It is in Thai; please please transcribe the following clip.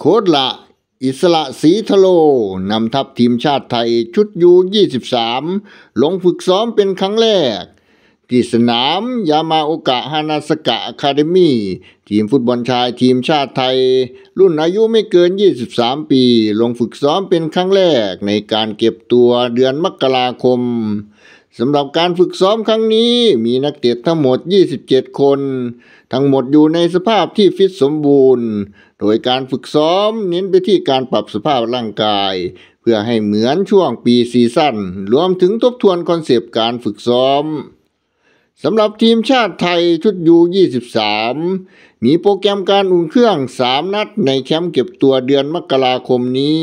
โคดละอิสระสีทโล นำทัพทีมชาติไทยชุดยู23 ลงฝึกซ้อมเป็นครั้งแรกที่สนามยามาโอกะฮานาสกะอะคาเดมี ทีมฟุตบอลชายทีมชาติไทย รุ่นอายุไม่เกิน 23 ปี ลงฝึกซ้อมเป็นครั้งแรกในการเก็บตัวเดือนมกราคมสำหรับการฝึกซ้อมครั้งนี้มีนักเตะทั้งหมด 27 คน ทั้งหมดอยู่ในสภาพที่ฟิตสมบูรณ์ โดยการฝึกซ้อมเน้นไปที่การปรับสภาพร่างกาย เพื่อให้เหมือนช่วงปีซีซั่นรวมถึงทบทวนคอนเซปต์การฝึกซ้อม สำหรับทีมชาติไทยชุดยู 23 มีโปรแกรมการอุ่นเครื่อง 3 นัดในแคมป์เก็บตัวเดือนมกราคมนี้